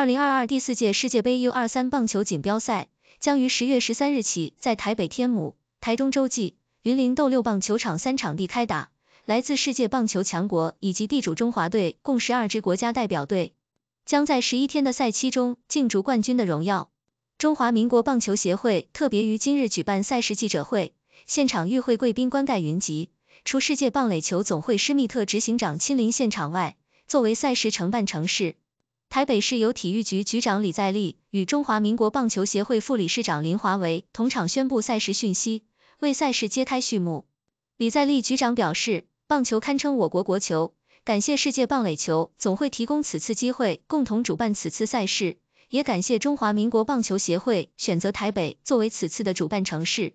二零二二第四届世界杯 U 二三棒球锦标赛将于十月十三日起在台北天母、台中洲际、云林斗六棒球场三场地开打。来自世界棒球强国以及地主中华队共十二支国家代表队将在十一天的赛期中竞逐冠军的荣耀。中华民国棒球协会特别于今日举办赛事记者会，现场与会贵宾观盖云集。除世界棒垒球总会施密特执行长亲临现场外，作为赛事承办城市。台北市由体育局局长李在立与中华民国棒球协会副理事长林华为同场宣布赛事讯息，为赛事揭开序幕。李在立局长表示，棒球堪称我国国球，感谢世界棒垒球总会提供此次机会，共同主办此次赛事，也感谢中华民国棒球协会选择台北作为此次的主办城市。